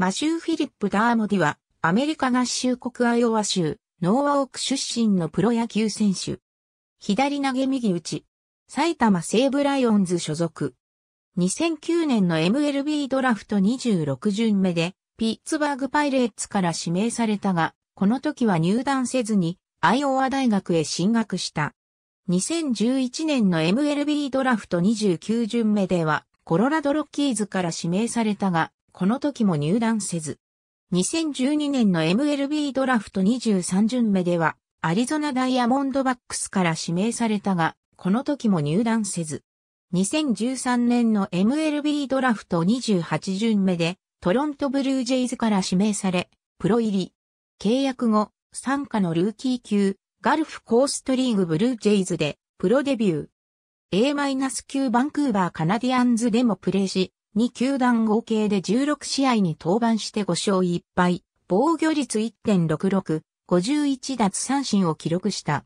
マシュー・フィリップ・ダーモディは、アメリカ合衆国アイオワ州、ノーワオーク出身のプロ野球選手。左投げ右打ち。埼玉西武ライオンズ所属。2009年の MLB ドラフト26巡目で、ピッツバーグパイレーツから指名されたが、この時は入団せずに、アイオワ大学へ進学した。2011年の MLB ドラフト29巡目では、コロラドロッキーズから指名されたが、この時も入団せず。2012年の MLB ドラフト23巡目では、アリゾナダイヤモンドバックスから指名されたが、この時も入団せず。2013年の MLB ドラフト28巡目で、トロントブルージェイズから指名され、プロ入り。契約後、参加のルーキー級、ガルフコーストリーグブルージェイズで、プロデビュー。A-9 バンクーバーカナディアンズでもプレーし、二球団合計で16試合に登板して5勝1敗、防御率1.66、51奪三振を記録した。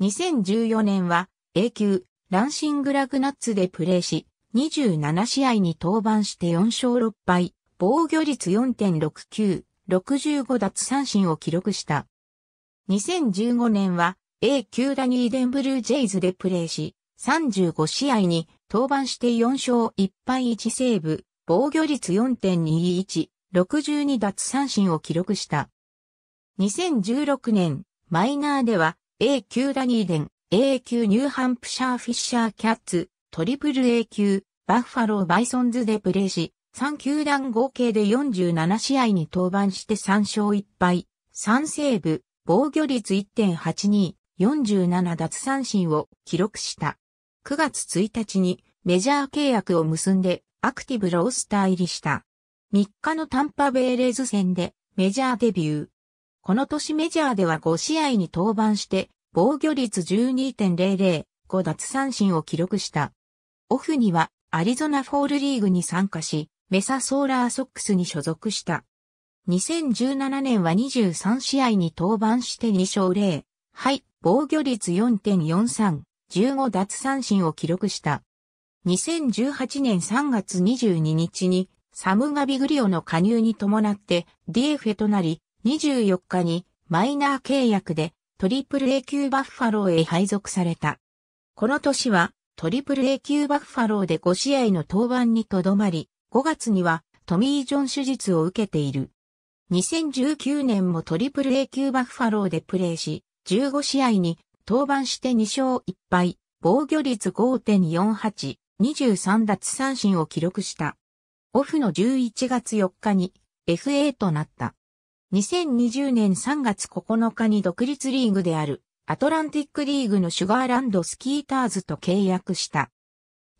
2014年は A 級ランシングラグナッツでプレーし、27試合に登板して4勝6敗、防御率4.69、65奪三振を記録した。2015年は A 級ダニーデンブルージェイズでプレーし、35試合に登板して4勝1敗1セーブ、防御率4.21、62奪三振を記録した。2016年、マイナーでは、A 級ダニーデン、A 級ニューハンプシャーフィッシャーキャッツ、トリプル A 級、バッファローバイソンズでプレーし、3球団合計で47試合に登板して3勝1敗、3セーブ、防御率1.82、47奪三振を記録した。9月1日にメジャー契約を結んでアクティブロースター入りした。3日のタンパベーレーズ戦でメジャーデビュー。この年メジャーでは5試合に登板して防御率12.005奪三振を記録した。オフにはアリゾナフォールリーグに参加し、メサソーラーソックスに所属した。2017年は23試合に登板して2勝0い、防御率4.43、15奪三振を記録した。2018年3月22日にサムガビグリオの加入に伴って DFA となり、24日にマイナー契約でトリプル A 級バッファローへ配属された。この年はトリプル A 級バッファローで5試合の登板にとどまり、5月にはトミー・ジョン手術を受けている。2019年もトリプル A 級バッファローでプレーし、15試合に登板して2勝1敗、防御率5.48、23奪三振を記録した。オフの11月4日に FA となった。2020年3月9日に独立リーグであるアトランティックリーグのシュガーランドスキーターズと契約した。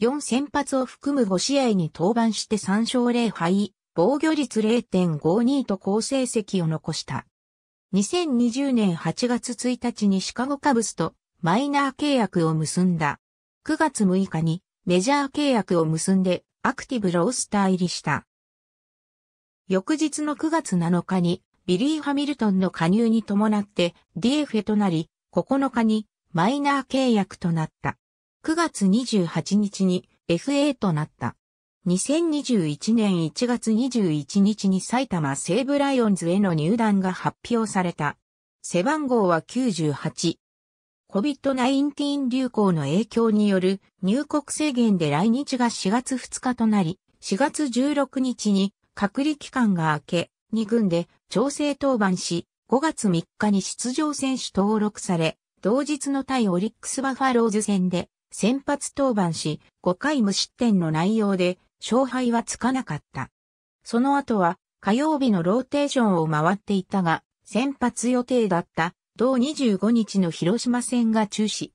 4先発を含む5試合に登板して3勝0敗、防御率0.52と好成績を残した。2020年8月1日にシカゴカブスとマイナー契約を結んだ。9月6日にメジャー契約を結んでアクティブロースター入りした。翌日の9月7日にビリー・ハミルトンの加入に伴って DFA となり、9日にマイナー契約となった。9月28日に FA となった。2021年1月21日に埼玉西武ライオンズへの入団が発表された。背番号は98。COVID-19 流行の影響による入国制限で来日が4月2日となり、4月16日に隔離期間が明け、2軍で調整登板し、5月3日に出場選手登録され、同日の対オリックスバファローズ戦で先発登板し、5回無失点の内容で勝敗はつかなかった。その後は火曜日のローテーションを回っていたが、先発予定だった同25日の広島戦が中止。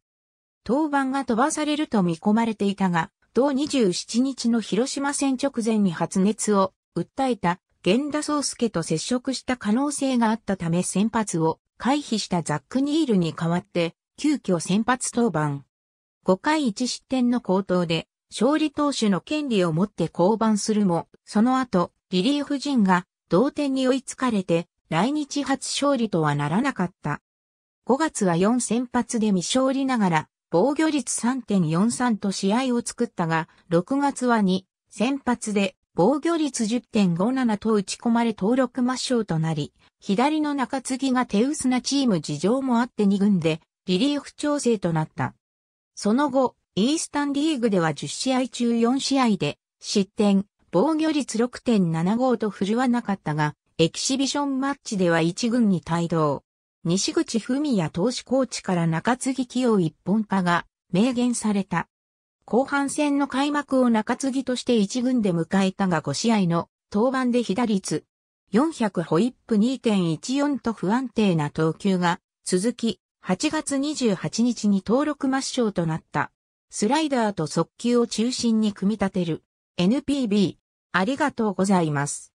登板が飛ばされると見込まれていたが、同27日の広島戦直前に発熱を訴えた源田壮介と接触した可能性があったため先発を回避したザック・ニールに代わって、急遽先発登板。5回1失点の高騰で、勝利投手の権利を持って降板するも、その後、リリーフ陣が同点に追いつかれて、来日初勝利とはならなかった。5月は4先発で未勝利ながら、防御率3.43と試合を作ったが、6月は2先発で防御率10.57と打ち込まれ登録抹消となり、左の中継ぎが手薄なチーム事情もあって2軍でリリーフ調整となった。その後、イースタンリーグでは10試合中4試合で、失点、防御率6.75と振るわなかったが、エキシビションマッチでは1軍に帯同。西口文也投手コーチから中継ぎ起用一本化が明言された。後半戦の開幕を中継ぎとして1軍で迎えたが5試合の登板で被打率400ホイップ2.14と不安定な投球が続き8月28日に登録抹消となった。スライダーと速球を中心に組み立てる NPB。ありがとうございます。